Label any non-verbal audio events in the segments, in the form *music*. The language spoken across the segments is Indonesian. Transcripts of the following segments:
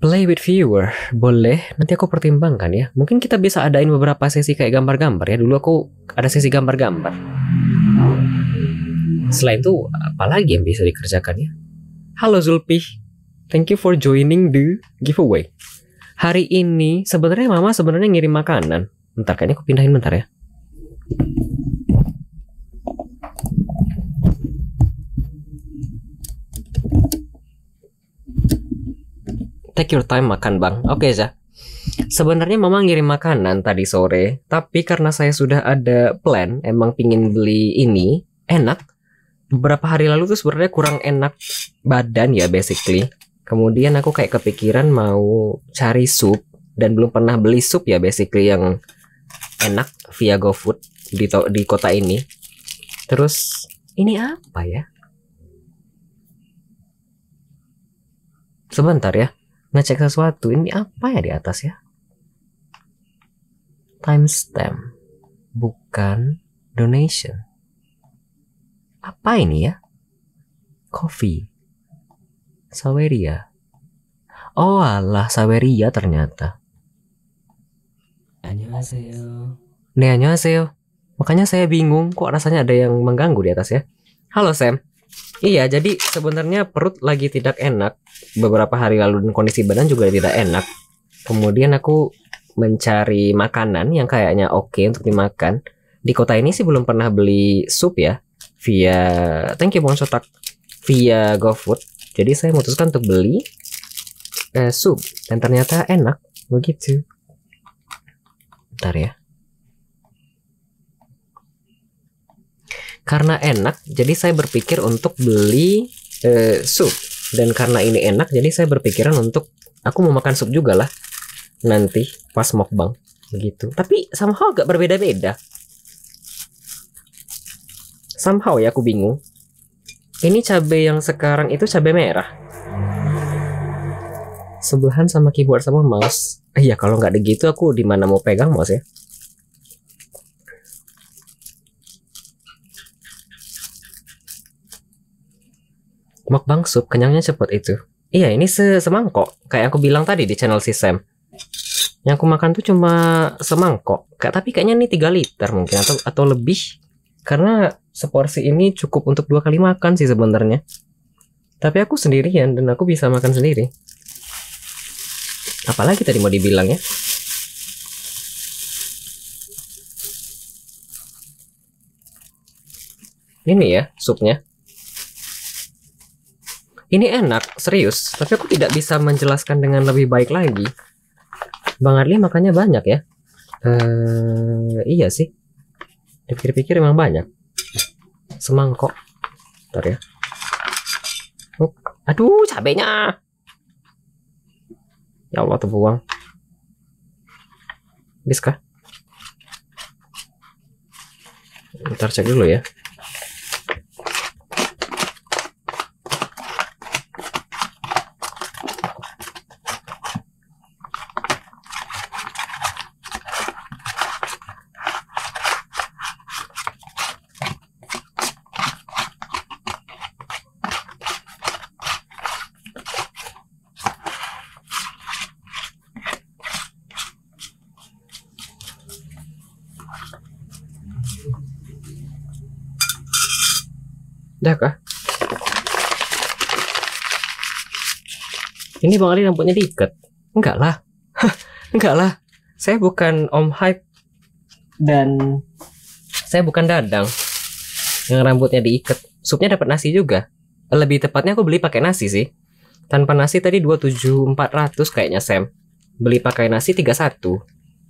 Play with viewer, boleh. Nanti aku pertimbangkan ya. Mungkin kita bisa adain beberapa sesi kayak gambar-gambar ya. Dulu aku ada sesi gambar-gambar. Selain itu, apa lagi yang bisa dikerjakan ya? Halo Zulpi, thank you for joining the giveaway. Hari ini sebenarnya Mama sebenarnya ngirim makanan. Bentar, kayaknya aku pindahin bentar ya. Take your time makan bang. Oke okay, Zah. Sebenarnya mama ngirim makanan tadi sore, tapi karena saya sudah ada plan, emang pingin beli ini, enak. Beberapa hari lalu tuh sebenarnya kurang enak badan ya basically. Kemudian aku kayak kepikiran mau cari sup dan belum pernah beli sup ya basically yang enak via GoFood di di kota ini. Terus ini apa ya? Sebentar ya ngecek sesuatu ini apa ya di atas ya timestamp bukan donation apa ini ya coffee saweria oh alah saweria ternyata Annyeonghaseyo Ne annyeonghaseyo makanya saya bingung kok rasanya ada yang mengganggu di atas ya halo Sam Iya, jadi sebenarnya perut lagi tidak enak beberapa hari lalu dan kondisi badan juga tidak enak. Kemudian aku mencari makanan yang kayaknya oke untuk dimakan. Di kota ini sih belum pernah beli sup ya via thank you Bang Sotak via GoFood. Jadi saya memutuskan untuk beli eh, sup dan ternyata enak begitu. Bentar ya. Karena enak, jadi saya berpikir untuk beli eh, sup. Dan karena ini enak, jadi saya berpikiran untuk aku mau makan sup juga lah nanti pas mukbang begitu. Tapi somehow agak berbeda-beda. Somehow ya aku bingung. Ini cabai yang sekarang itu cabai merah. Sebelahan sama keyboard sama mouse. Iya eh, kalau nggak begitu aku di mana mau pegang mouse ya. mukbang sup kenyangnya cepat itu iya ini se semangkok kayak aku bilang tadi di channel si Sam yang aku makan tuh cuma semangkok kayak tapi kayaknya ini tiga liter mungkin atau atau lebih karena seporsi ini cukup untuk dua kali makan sih sebenarnya tapi aku sendirian dan aku bisa makan sendiri apalagi tadi mau dibilang ya ini ya supnya ini enak, serius, tapi aku tidak bisa menjelaskan dengan lebih baik lagi. Bang Arli makannya banyak ya? Eh, iya sih. Dipikir-pikir emang banyak. Semangkok. Bentar ya. Oh, aduh, cabenya. Ya Allah, terbuang. buang. kah? Ntar cek dulu ya. ini Bang Ali rambutnya diikat. Enggak lah. *laughs* Enggak lah. Saya bukan Om Hype dan saya bukan Dadang yang rambutnya diikat. Supnya dapat nasi juga. Lebih tepatnya aku beli pakai nasi sih. Tanpa nasi tadi 27400 kayaknya Sam. Beli pakai nasi 31.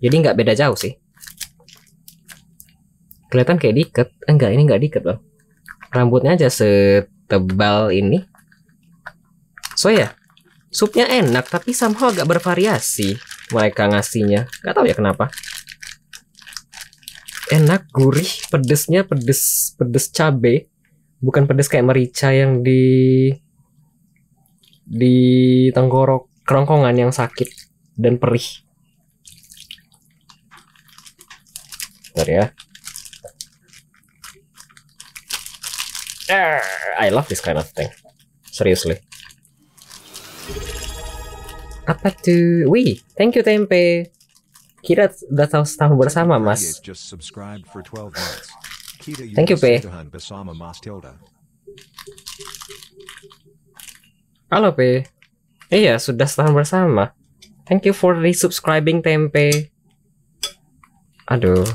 Jadi nggak beda jauh sih. Kelihatan kayak diikat. Eh, enggak, ini nggak diikat, loh. Rambutnya aja setebal ini. So ya, yeah, Supnya enak, tapi somehow agak bervariasi mereka ngasihnya. Gak tahu ya kenapa. Enak, gurih, pedesnya pedes pedes cabe, bukan pedes kayak merica yang di di tenggorok kerongkongan yang sakit dan perih. Bentar ya. Eh, I love this kind of thing. Seriously. Apa tuh? Wih, thank you tempe. Kita udah tahu setahun bersama, Mas. Thank you, Pe. Halo, Pe. Iya, sudah setahun bersama. Thank you for resubscribing tempe. Aduh.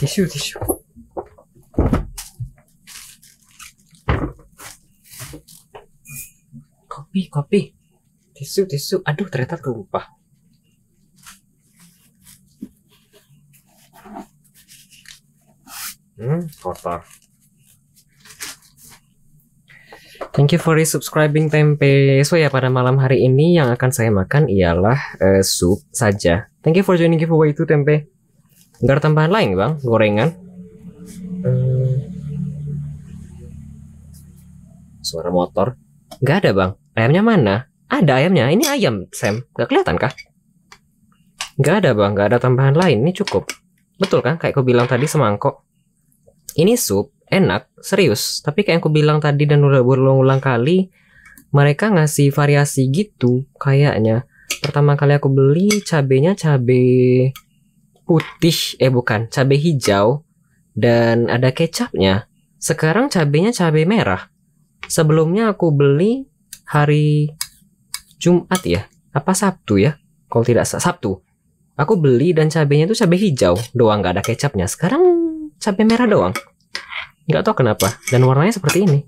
ティッシュ、ティッシュ。Kopi, kopi. Tisu, tisu. Aduh, ternyata berubah. Hmm, kotor. Thank you for subscribing tempe. So ya pada malam hari ini yang akan saya makan ialah uh, sup saja. Thank you for joining giveaway itu tempe nggak ada tambahan lain bang gorengan hmm. suara motor nggak ada bang ayamnya mana ada ayamnya ini ayam Sam nggak kelihatan kah nggak ada bang nggak ada tambahan lain ini cukup betul kan kayak kau bilang tadi semangkok ini sup enak serius tapi kayak aku bilang tadi dan udah berulang-ulang kali mereka ngasih variasi gitu kayaknya pertama kali aku beli cabenya cabe putih, eh bukan, cabai hijau dan ada kecapnya. Sekarang cabenya cabai merah. Sebelumnya aku beli hari Jumat ya, apa Sabtu ya? Kalau tidak Sabtu. Aku beli dan cabenya itu cabai hijau doang, nggak ada kecapnya. Sekarang cabai merah doang. Nggak tahu kenapa. Dan warnanya seperti ini.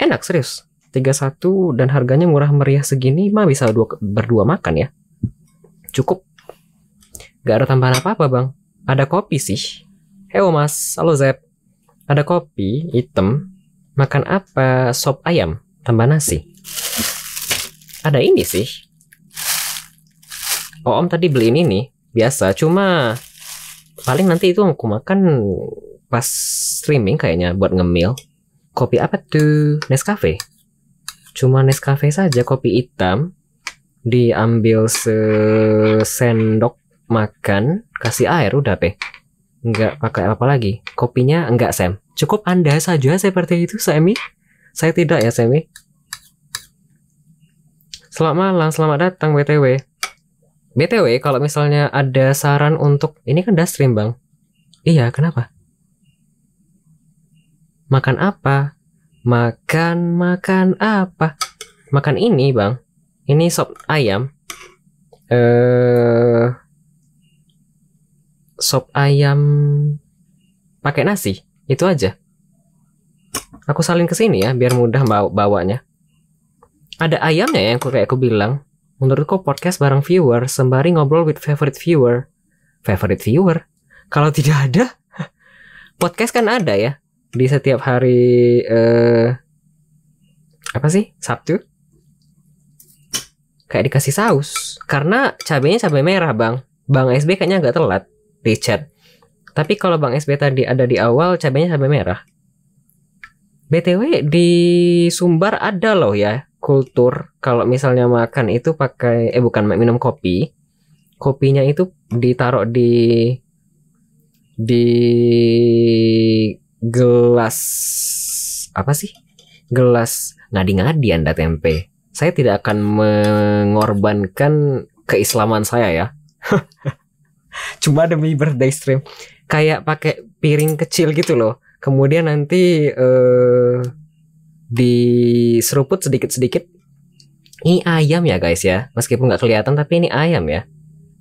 Enak serius. 31 dan harganya murah meriah segini mah bisa dua, berdua makan ya. Cukup Gak ada tambahan apa-apa bang. Ada kopi sih. Heo mas, halo Zep. Ada kopi, hitam. Makan apa? Sop ayam, tambah nasi. Ada ini sih. Oh, om tadi beliin ini Biasa, cuma paling nanti itu aku makan pas streaming kayaknya buat ngemil. Kopi apa tuh? Nescafe? Cuma Nescafe saja, kopi hitam. Diambil sesendok makan, kasih air udah deh. Nggak pakai apa lagi. Kopinya enggak Sam. Cukup Anda saja seperti itu Sammy. Saya tidak ya Sammy. Selamat malam, selamat datang BTW. BTW, kalau misalnya ada saran untuk ini kan udah Bang. Iya, kenapa? Makan apa? Makan makan apa? Makan ini, Bang. Ini sop ayam. Eh, sop ayam pakai nasi itu aja aku salin ke sini ya biar mudah bawa bawanya ada ayamnya yang aku, kayak aku bilang menurutku podcast bareng viewer sembari ngobrol with favorite viewer favorite viewer kalau tidak ada *laughs* podcast kan ada ya di setiap hari uh, apa sih Sabtu kayak dikasih saus karena cabenya cabai merah bang bang SB kayaknya agak telat Richard. Tapi kalau Bang SB tadi ada di awal cabenya cabai merah. BTW di Sumbar ada loh ya kultur kalau misalnya makan itu pakai eh bukan minum kopi. Kopinya itu ditaruh di di gelas apa sih? Gelas ngadi-ngadi Anda tempe. Saya tidak akan mengorbankan keislaman saya ya. *laughs* cuma demi birthday stream kayak pakai piring kecil gitu loh kemudian nanti uh, diseruput sedikit-sedikit ini ayam ya guys ya meskipun nggak kelihatan tapi ini ayam ya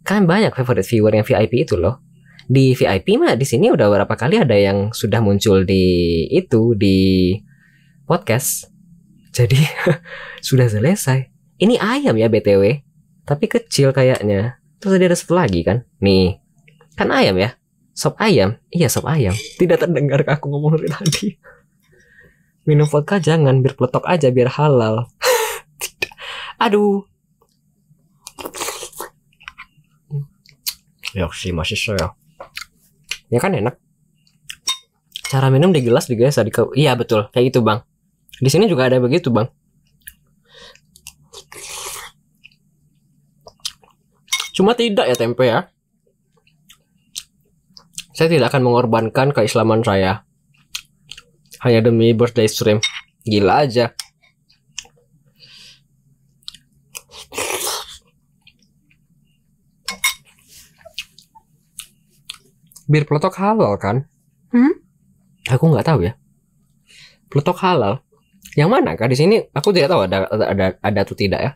kan banyak favorite viewer yang VIP itu loh di VIP mah di sini udah berapa kali ada yang sudah muncul di itu di podcast jadi *laughs* sudah selesai ini ayam ya btw tapi kecil kayaknya terus ada satu lagi kan nih Kan ayam ya? Sop ayam? Iya sop ayam. Tidak terdengar aku ngomong dari tadi. Minum vodka jangan, biar peletok aja, biar halal. *laughs* Aduh. Ya sih, masih saya. Ya kan enak. Cara minum di gelas juga di Iya betul, kayak gitu bang. Di sini juga ada begitu bang. Cuma tidak ya tempe ya. Saya tidak akan mengorbankan keislaman saya. Hanya demi birthday stream. Gila aja. Bir pelotok halal kan? Hmm? Aku nggak tahu ya. pelotok halal. Yang mana kan di sini? Aku tidak tahu ada ada ada, ada atau tidak ya.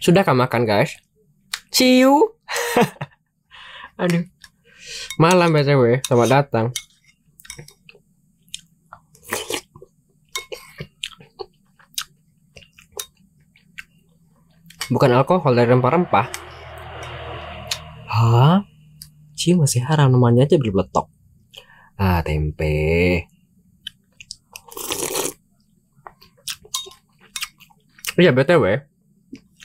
sudah makan guys? Ciu. *laughs* Aduh. Malam BTW, selamat datang. Bukan alkohol dari rempah-rempah. Hah? Ci masih haram namanya aja letok. Ah, tempe. Iya, BTW.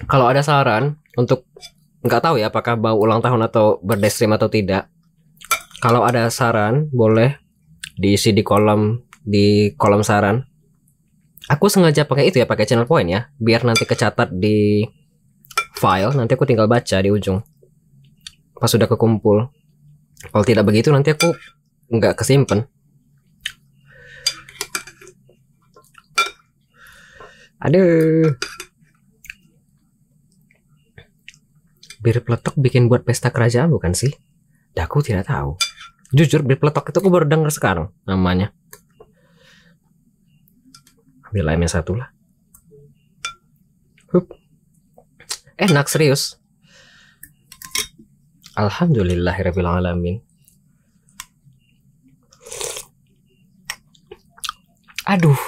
Kalau ada saran untuk nggak tahu ya apakah bau ulang tahun atau berdestrim atau tidak. Kalau ada saran, boleh diisi di kolom di kolom saran. Aku sengaja pakai itu ya, pakai channel point ya, biar nanti kecatat di file, nanti aku tinggal baca di ujung. Pas sudah kekumpul. Kalau tidak begitu nanti aku nggak kesimpan. Aduh. bir peletok bikin buat pesta kerajaan bukan sih? Daku tidak tahu. Jujur, bir peletok itu aku baru dengar sekarang namanya. Ambil ayamnya satu lah. Hup. Enak serius. Alhamdulillahirrahmanirrahim. Aduh,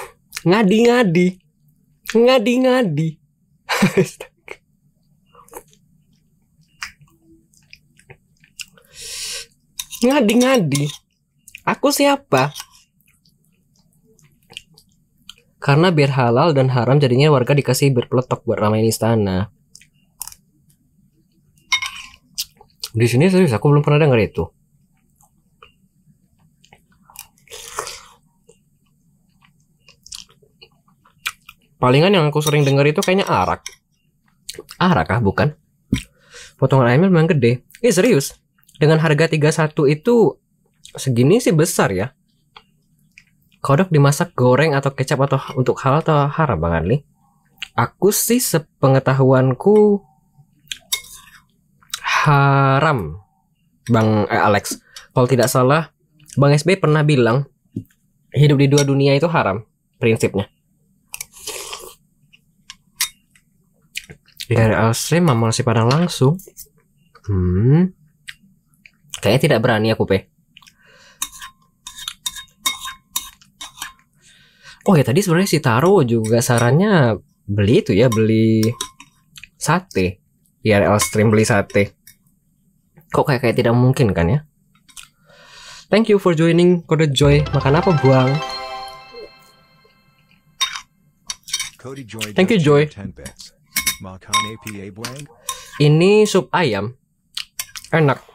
ngadi-ngadi. Ngadi-ngadi. *laughs* ngadi-ngadi aku siapa karena biar halal dan haram jadinya warga dikasih berpeletok buat ramai istana di sini serius aku belum pernah dengar itu palingan yang aku sering dengar itu kayaknya arak arak ah bukan potongan ayamnya memang gede eh serius dengan harga 31 itu segini sih besar ya. Kodok dimasak goreng atau kecap atau untuk hal atau haram Bang Arli? Aku sih sepengetahuanku haram Bang eh, Alex. Kalau tidak salah Bang SB pernah bilang hidup di dua dunia itu haram prinsipnya. Dari Alsri Mamal masih padang langsung. Hmm. Kayaknya tidak berani aku, Pe. Oh ya tadi sebenarnya si Taro juga sarannya beli itu ya, beli sate. Iya, l stream beli sate. Kok kayak kayak tidak mungkin kan ya? Thank you for joining Kode Joy. Makan apa, Buang? Thank you, Joy. Ini sup ayam. Enak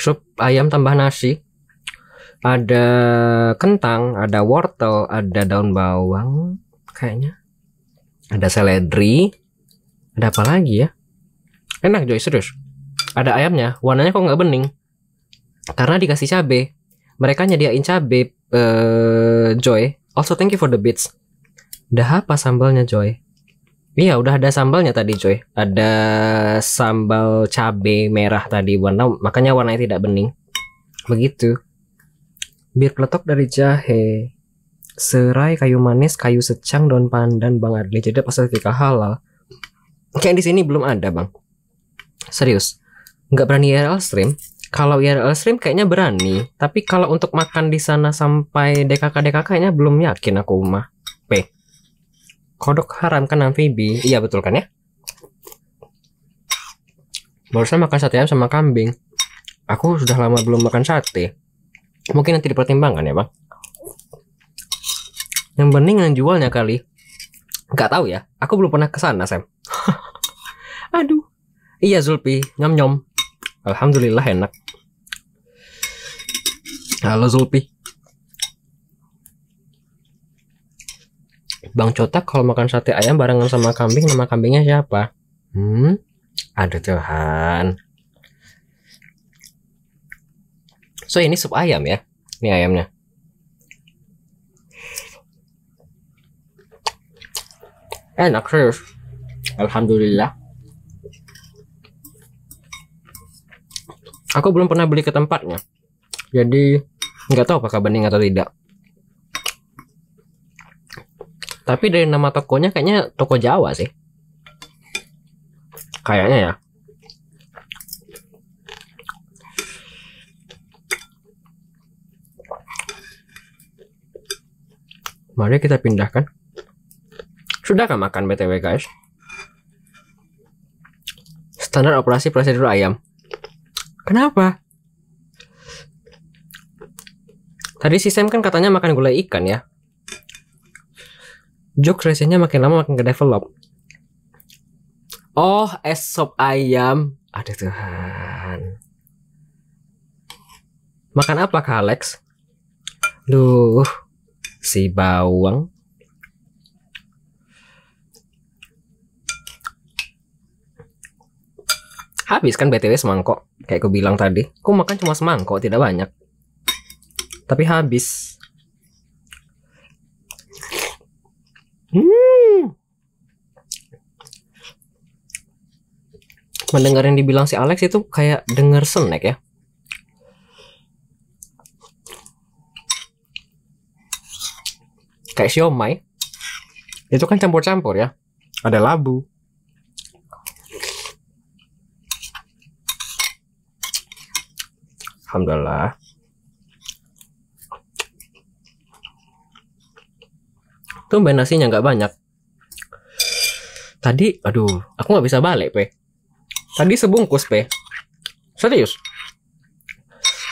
sup ayam tambah nasi ada kentang ada wortel ada daun bawang kayaknya ada seledri ada apa lagi ya enak Joy serius ada ayamnya warnanya kok nggak bening karena dikasih cabe mereka nyediain cabe uh, Joy also thank you for the bits udah apa sambalnya Joy Iya, udah ada sambalnya tadi, coy. Ada sambal cabe merah tadi warna makanya warnanya tidak bening. Begitu. Bir peletok dari jahe. Serai kayu manis, kayu secang, daun pandan, Bang Adli. Jadi pas sertifikat halal. Kayak di sini belum ada, Bang. Serius. Nggak berani IRL stream. Kalau IRL stream kayaknya berani, tapi kalau untuk makan di sana sampai DKK dkk kayaknya belum yakin aku mah kodok haram kan amfibi iya betul kan ya barusan makan sate ayam sama kambing aku sudah lama belum makan sate mungkin nanti dipertimbangkan ya bang yang bening yang jualnya kali nggak tahu ya aku belum pernah kesana Sam *laughs* aduh iya Zulpi nyom nyom alhamdulillah enak halo Zulpi Bang Cotak kalau makan sate ayam barengan sama kambing, nama kambingnya siapa? Hmm? ada Tuhan. So ini sup ayam ya. Ini ayamnya. Enak serius. Alhamdulillah. Aku belum pernah beli ke tempatnya. Jadi nggak tahu apakah bening atau tidak. Tapi dari nama tokonya kayaknya toko Jawa sih. Kayaknya ya. Mari kita pindahkan. Sudah kan makan BTW guys? Standar operasi prosedur ayam. Kenapa? Tadi sistem kan katanya makan gulai ikan ya joke rasanya makin lama makin ke develop oh es sop ayam ada Tuhan makan apa kak Alex duh si bawang habis kan btw semangkok kayak aku bilang tadi aku makan cuma semangkok tidak banyak tapi habis Hmm. Mendengar yang dibilang si Alex itu kayak denger snack ya. Kayak siomay. Itu kan campur-campur ya. Ada labu. Alhamdulillah. Tumben nasinya nggak banyak. Tadi, aduh, aku nggak bisa balik, Pe. Tadi sebungkus, Pe. Serius.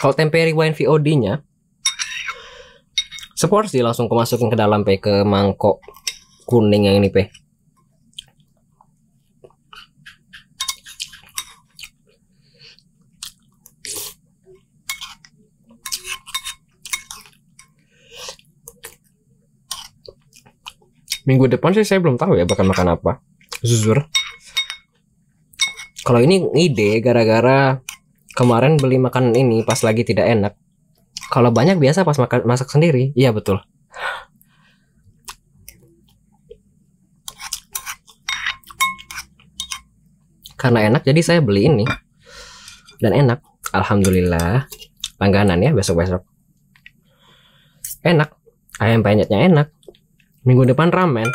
Kalau temperi wine VOD-nya, seporsi langsung kemasukin ke dalam, Pe, ke mangkok kuning yang ini, Pe. minggu depan sih saya belum tahu ya bakal makan apa Zuzur. kalau ini ide gara-gara kemarin beli makanan ini pas lagi tidak enak kalau banyak biasa pas makan masak sendiri iya betul karena enak jadi saya beli ini dan enak alhamdulillah langganan ya besok-besok enak ayam penyetnya enak minggu depan ramen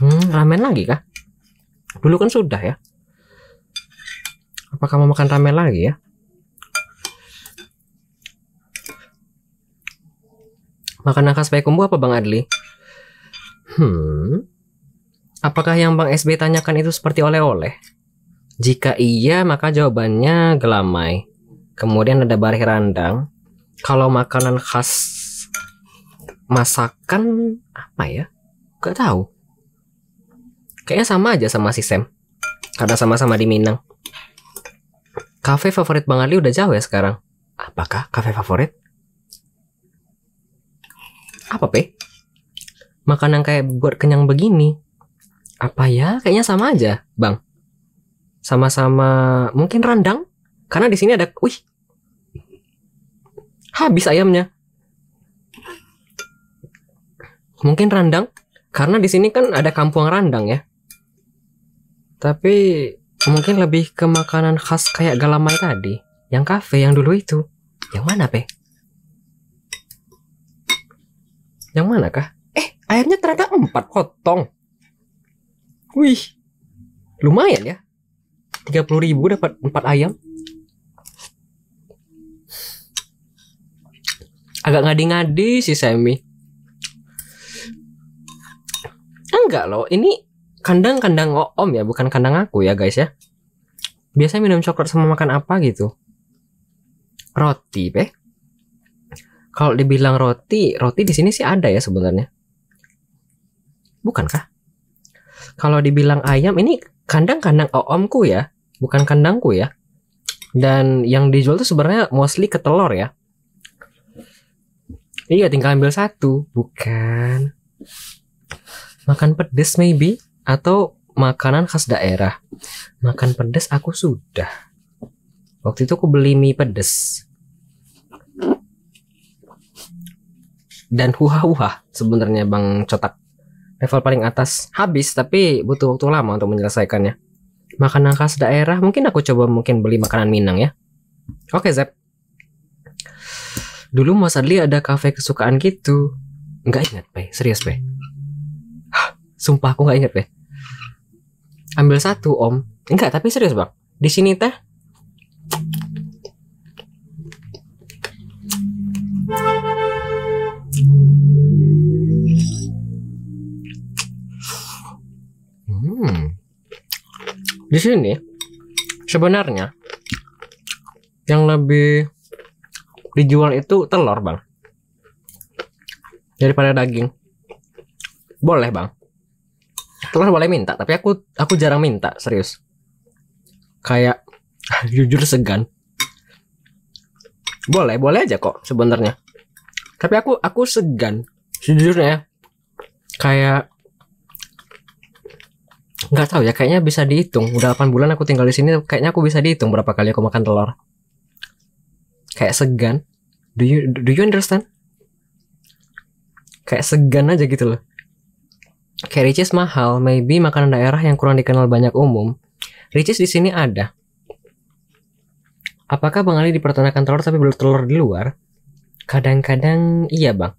hmm, ramen lagi kah dulu kan sudah ya apakah mau makan ramen lagi ya makanan khas Payakumbu apa Bang Adli? Hmm. Apakah yang Bang SB tanyakan itu seperti oleh-oleh? Jika iya, maka jawabannya gelamai. Kemudian ada barih randang. Kalau makanan khas masakan apa ya? Gak tahu. Kayaknya sama aja sama si Sam. Karena sama-sama di Minang. Cafe favorit Bang Ali udah jauh ya sekarang. Apakah cafe favorit? Apa, Pe? Makanan kayak buat kenyang begini. Apa ya? Kayaknya sama aja, Bang. Sama-sama mungkin rendang? Karena di sini ada, wih. Habis ayamnya. Mungkin rendang? Karena di sini kan ada kampung randang ya. Tapi mungkin lebih ke makanan khas kayak galamai tadi, yang kafe yang dulu itu. Yang mana, Pe? Yang mana kah? Eh, ayamnya ternyata empat potong. Wih, lumayan ya. 30 ribu dapat empat ayam. Agak ngadi-ngadi sih Semi. enggak loh. Ini kandang-kandang om ya, bukan kandang aku ya guys ya. Biasanya minum coklat sama makan apa gitu? Roti, beh. Kalau dibilang roti, roti di sini sih ada ya sebenarnya. Bukankah? Kalau dibilang ayam ini kandang-kandang omku ya, bukan kandangku ya. Dan yang dijual tuh sebenarnya mostly ke telur ya. Iya, tinggal ambil satu, bukan makan pedes maybe atau makanan khas daerah. Makan pedes aku sudah. Waktu itu aku beli mie pedes. Dan huha-huha sebenarnya Bang Cotak. Level paling atas habis tapi butuh waktu lama untuk menyelesaikannya. Makanan khas daerah mungkin aku coba mungkin beli makanan Minang ya. Oke, Zep. Dulu Mas Adli ada kafe kesukaan gitu. Nggak ingat, Pe. Serius, Pe. Sumpah aku nggak inget deh. Ambil satu om. Enggak tapi serius bang. Di sini teh Hmm. Di sini sebenarnya yang lebih dijual itu telur, Bang. Daripada daging. Boleh, Bang teman boleh minta tapi aku aku jarang minta serius kayak ah, jujur segan boleh boleh aja kok sebenarnya tapi aku aku segan sejujurnya kayak nggak tahu ya kayaknya bisa dihitung udah 8 bulan aku tinggal di sini kayaknya aku bisa dihitung berapa kali aku makan telur kayak segan do you do you understand kayak segan aja gitu loh Kayak ricis mahal, maybe makanan daerah yang kurang dikenal banyak umum. Ricis di sini ada. Apakah Bang Ali dipertanakan telur tapi belum telur di luar? Kadang-kadang iya bang.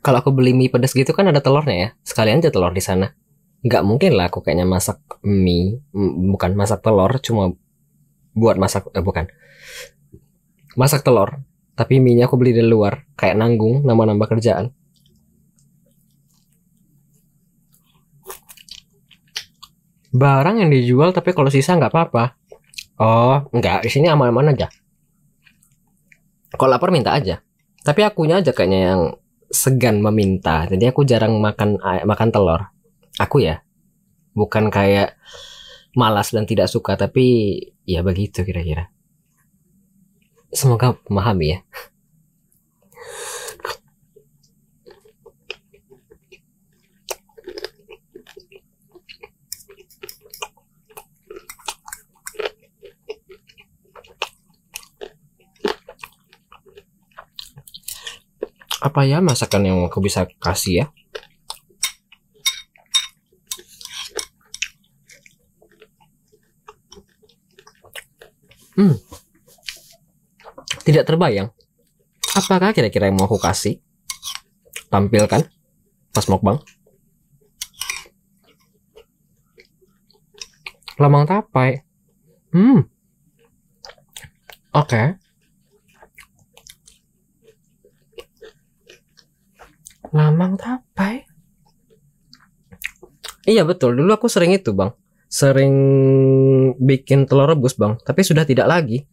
Kalau aku beli mie pedas gitu kan ada telurnya ya. Sekalian aja telur di sana. Nggak mungkin lah aku kayaknya masak mie, bukan masak telur, cuma buat masak, eh, bukan. Masak telur, tapi mie-nya aku beli di luar. Kayak nanggung, nama-nama kerjaan. barang yang dijual tapi kalau sisa nggak apa-apa oh nggak di sini aman-aman aja kalau lapar minta aja tapi akunya aja kayaknya yang segan meminta jadi aku jarang makan makan telur aku ya bukan kayak malas dan tidak suka tapi ya begitu kira-kira semoga memahami ya apa ya masakan yang aku bisa kasih ya hmm tidak terbayang apakah kira-kira yang mau aku kasih tampilkan pas mukbang lamang tapai hmm oke okay. Mamang tapai. Iya betul. Dulu aku sering itu bang. Sering bikin telur rebus bang. Tapi sudah tidak lagi.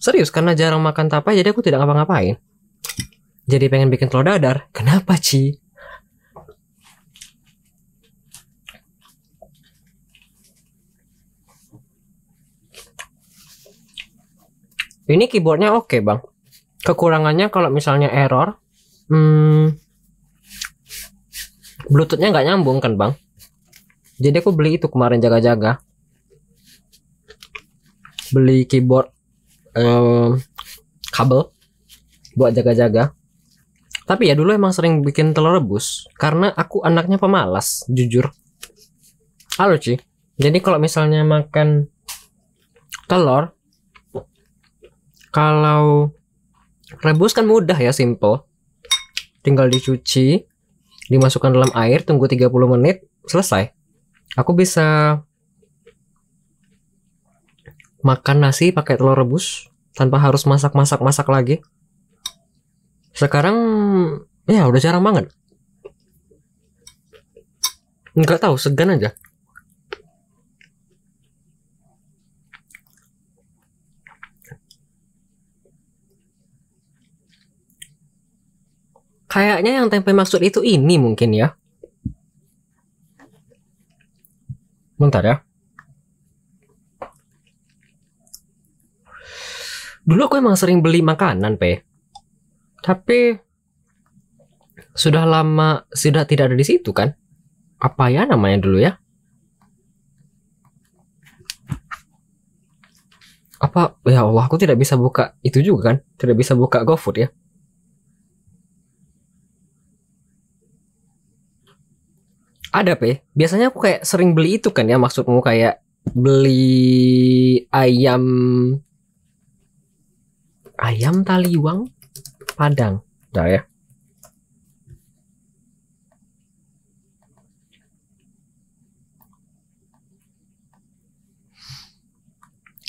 Serius karena jarang makan tapai jadi aku tidak ngapa-ngapain. Jadi pengen bikin telur dadar. Kenapa Ci? Ini keyboardnya oke okay, bang. Kekurangannya kalau misalnya error, hmm, bluetoothnya nggak nyambung kan bang jadi aku beli itu kemarin jaga-jaga beli keyboard um, kabel buat jaga-jaga tapi ya dulu emang sering bikin telur rebus karena aku anaknya pemalas jujur halo Ci jadi kalau misalnya makan telur kalau rebus kan mudah ya simple tinggal dicuci dimasukkan dalam air tunggu 30 menit selesai aku bisa makan nasi pakai telur rebus tanpa harus masak-masak-masak lagi sekarang ya udah jarang banget nggak tahu segan aja Kayaknya yang tempe maksud itu ini mungkin ya. Bentar ya. Dulu aku emang sering beli makanan, Pe. Tapi sudah lama sudah tidak ada di situ kan? Apa ya namanya dulu ya? Apa ya Allah, aku tidak bisa buka itu juga kan? Tidak bisa buka GoFood ya. Ada pe. Biasanya aku kayak sering beli itu kan ya maksudmu kayak beli ayam ayam taliwang padang. Dah ya.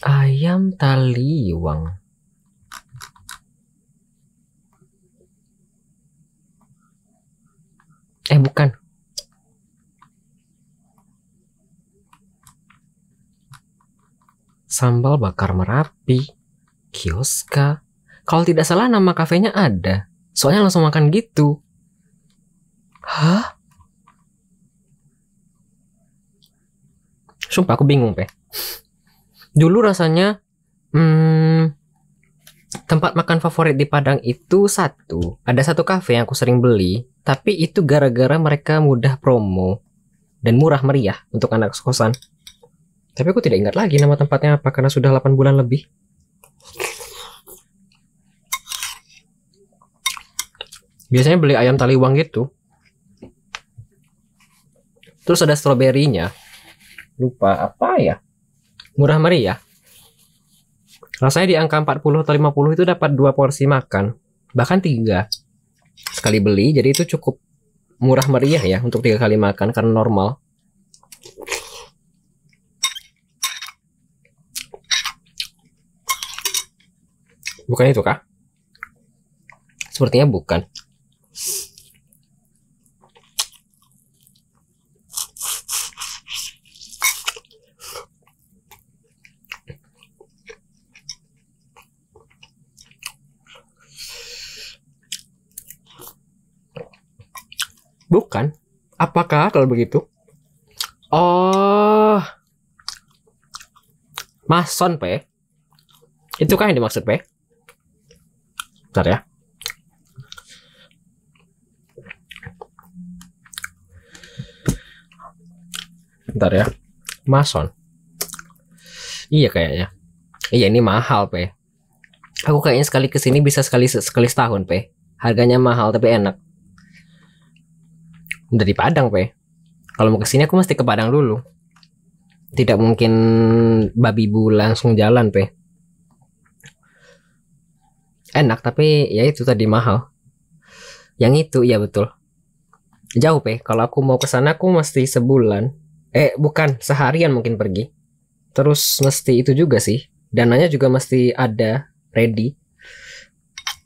Ayam taliwang. Eh bukan, sambal bakar Merapi, Kioska. Kalau tidak salah nama kafenya ada. Soalnya langsung makan gitu. Hah? Sumpah aku bingung, Pe. Dulu rasanya hmm, tempat makan favorit di Padang itu satu. Ada satu kafe yang aku sering beli, tapi itu gara-gara mereka mudah promo dan murah meriah untuk anak kosan. Tapi aku tidak ingat lagi nama tempatnya apa karena sudah 8 bulan lebih. Biasanya beli ayam taliwang gitu. Terus ada stroberinya. Lupa apa ya? Murah meriah. Ya? Rasanya di angka 40 atau 50 itu dapat dua porsi makan. Bahkan tiga. Sekali beli, jadi itu cukup murah meriah ya untuk tiga kali makan karena normal. Bukan itu kah? Sepertinya bukan. Bukan. Apakah kalau begitu? Oh. Mason, P. Itu kan yang dimaksud, Pak. Bentar ya. Bentar ya. Mason. Iya kayaknya. Iya ini mahal, Pe. Aku kayaknya sekali ke sini bisa sekali sekali setahun, Pe. Harganya mahal tapi enak. Dari Padang, Pe. Kalau mau ke sini aku mesti ke Padang dulu. Tidak mungkin babi bu langsung jalan, Pe enak tapi ya itu tadi mahal yang itu ya betul jauh pe kalau aku mau ke sana aku mesti sebulan eh bukan seharian mungkin pergi terus mesti itu juga sih dananya juga mesti ada ready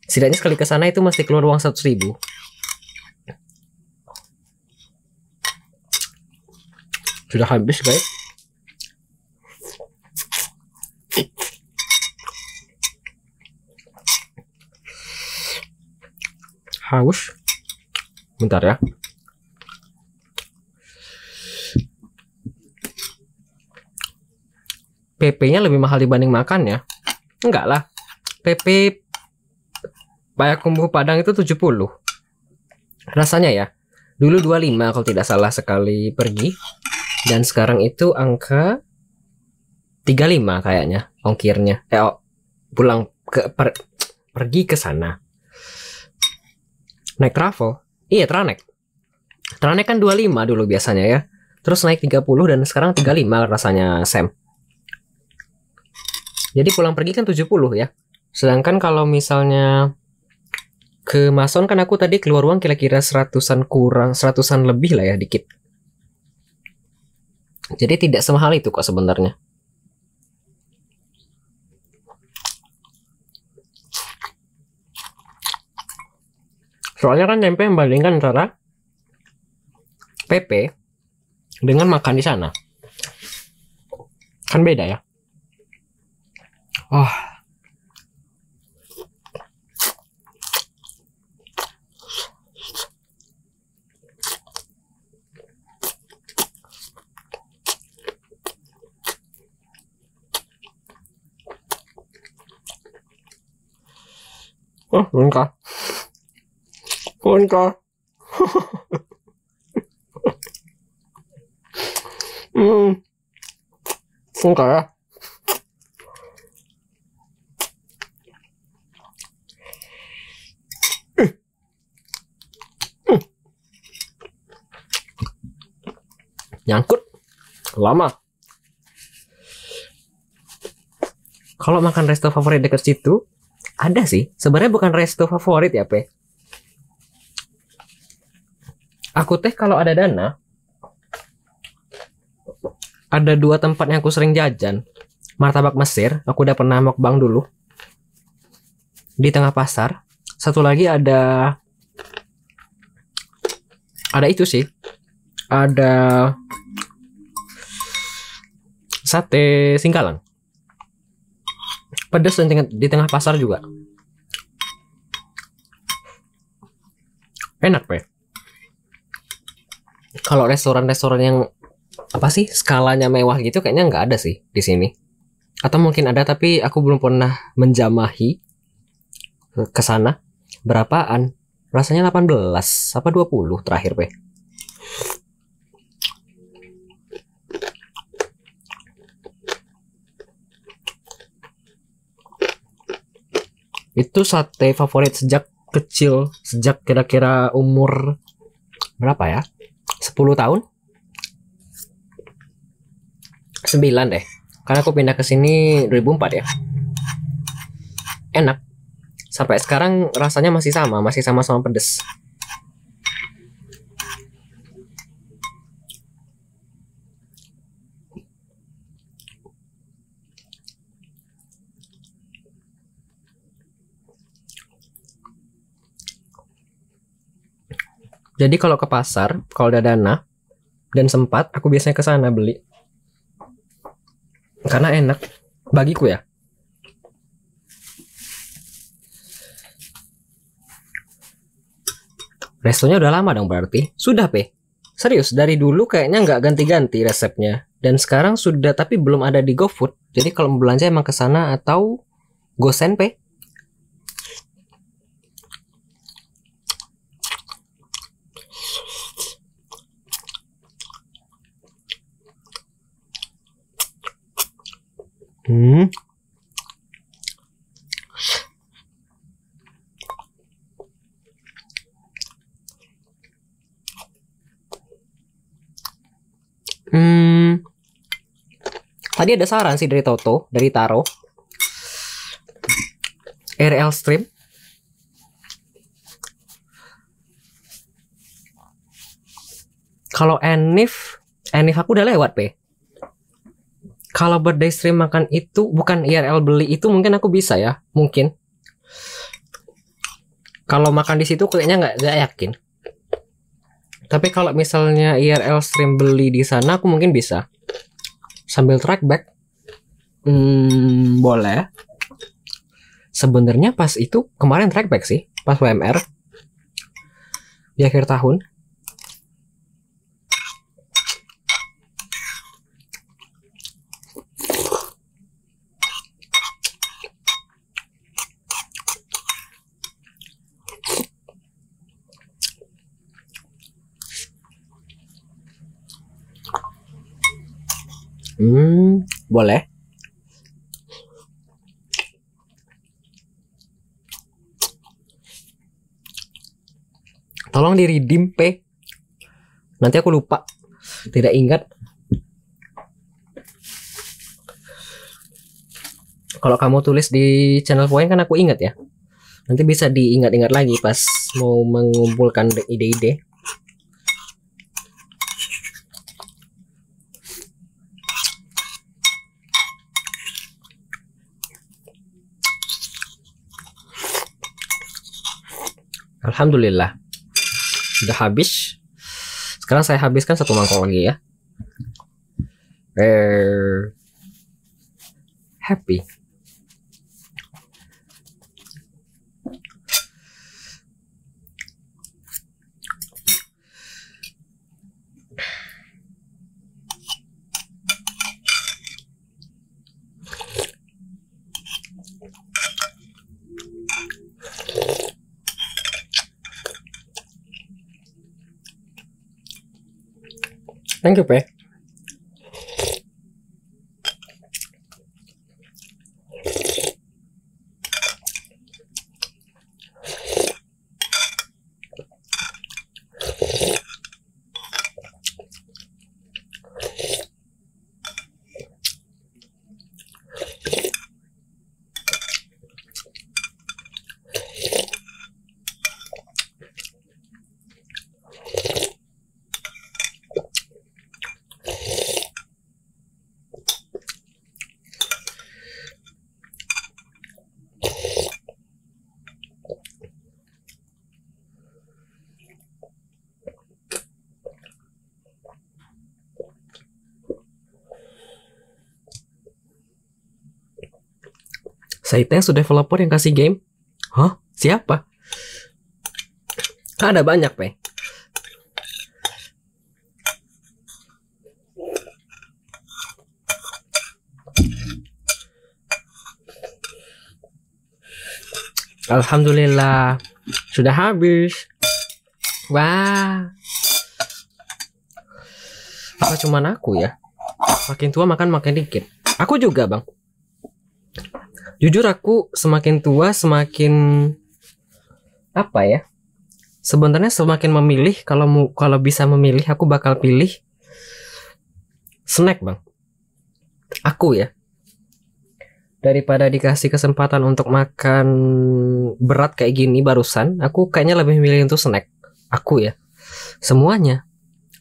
setidaknya sekali ke sana itu mesti keluar uang seratus ribu sudah habis guys haus. Bentar ya. PP-nya lebih mahal dibanding makan ya? Enggak lah. PP payak kumbu padang itu 70. Rasanya ya. Dulu 25 kalau tidak salah sekali pergi. Dan sekarang itu angka 35 kayaknya ongkirnya. Eh oh, pulang ke per, pergi ke sana naik travel iya Tranek Tranek kan 25 dulu biasanya ya terus naik 30 dan sekarang 35 rasanya Sam jadi pulang pergi kan 70 ya sedangkan kalau misalnya ke Mason kan aku tadi keluar uang kira-kira seratusan kurang seratusan lebih lah ya dikit jadi tidak semahal itu kok sebenarnya Soalnya kan tempe membandingkan antara PP dengan makan di sana. Kan beda ya. Wah. Oh. Oh, enggak. Hun går. mm. nyangkut lama kalau makan resto favorit dekat situ ada sih sebenarnya bukan resto favorit ya pe aku teh kalau ada dana ada dua tempat yang aku sering jajan martabak Mesir aku udah pernah mukbang dulu di tengah pasar satu lagi ada ada itu sih ada sate singkalang pedes dan di tengah pasar juga enak pe kalau restoran-restoran yang apa sih skalanya mewah gitu kayaknya nggak ada sih di sini atau mungkin ada tapi aku belum pernah menjamahi ke sana berapaan rasanya 18 apa 20 terakhir pe itu sate favorit sejak kecil sejak kira-kira umur berapa ya 10 tahun 9 deh karena aku pindah ke sini 2004 ya enak sampai sekarang rasanya masih sama masih sama-sama pedes Jadi kalau ke pasar, kalau ada dana dan sempat, aku biasanya ke sana beli. Karena enak bagiku ya. Restonya udah lama dong berarti. Sudah, Pe. Serius, dari dulu kayaknya nggak ganti-ganti resepnya. Dan sekarang sudah tapi belum ada di GoFood. Jadi kalau belanja emang ke sana atau GoSend, Pe? Hmm. Hmm. Tadi ada saran sih dari Toto, dari Taro. RL stream. Kalau Enif, Enif aku udah lewat, Pe kalau birthday stream makan itu bukan IRL beli itu mungkin aku bisa ya mungkin kalau makan di situ kayaknya nggak nggak yakin tapi kalau misalnya IRL stream beli di sana aku mungkin bisa sambil track back hmm, boleh sebenarnya pas itu kemarin track back sih pas WMR di akhir tahun Hmm, boleh. Tolong di redeem, P. Nanti aku lupa. Tidak ingat. Kalau kamu tulis di channel poin kan aku ingat ya. Nanti bisa diingat-ingat lagi pas mau mengumpulkan ide-ide. Alhamdulillah sudah habis sekarang saya habiskan satu mangkok lagi ya eh happy Thank you, Pei. saya sudah developer yang kasih game hah siapa kan ada banyak pe Alhamdulillah sudah habis. Wah. Apa cuman aku ya? Makin tua makan makin dikit. Aku juga, Bang jujur aku semakin tua semakin apa ya sebenarnya semakin memilih kalau mu, kalau bisa memilih aku bakal pilih snack bang aku ya daripada dikasih kesempatan untuk makan berat kayak gini barusan aku kayaknya lebih milih untuk snack aku ya semuanya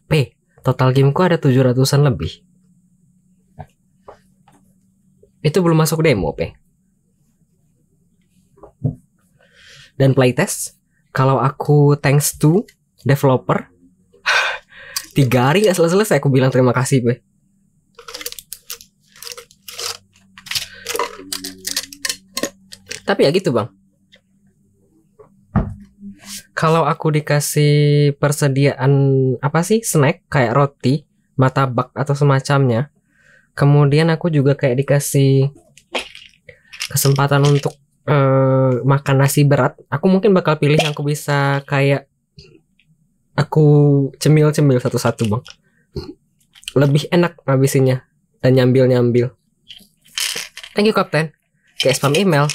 P total gameku ada 700an lebih itu belum masuk demo P dan playtest kalau aku thanks to developer *sighs* tiga hari nggak selesai-selesai aku bilang terima kasih be tapi ya gitu bang kalau aku dikasih persediaan apa sih snack kayak roti matabak atau semacamnya kemudian aku juga kayak dikasih kesempatan untuk uh, makan nasi berat, aku mungkin bakal pilih yang aku bisa kayak aku cemil-cemil satu-satu bang. Lebih enak ngabisinnya dan nyambil-nyambil. Thank you kapten. Kayak spam email.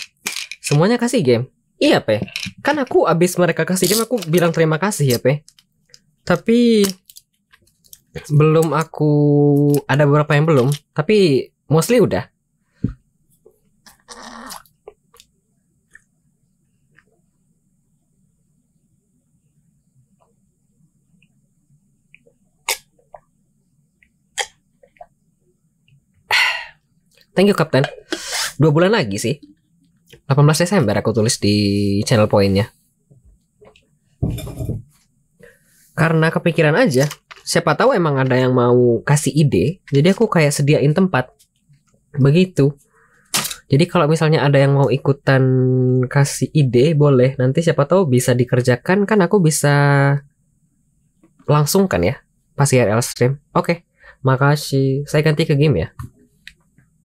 Semuanya kasih game. Iya pe. Kan aku abis mereka kasih game aku bilang terima kasih ya pe. Tapi belum aku ada beberapa yang belum. Tapi mostly udah. Thank you Kapten. Dua bulan lagi sih. 18 Desember aku tulis di channel poinnya. Karena kepikiran aja, siapa tahu emang ada yang mau kasih ide, jadi aku kayak sediain tempat. Begitu. Jadi kalau misalnya ada yang mau ikutan kasih ide, boleh. Nanti siapa tahu bisa dikerjakan, kan aku bisa langsung kan ya, pas IRL stream. Oke, okay. makasih. Saya ganti ke game ya.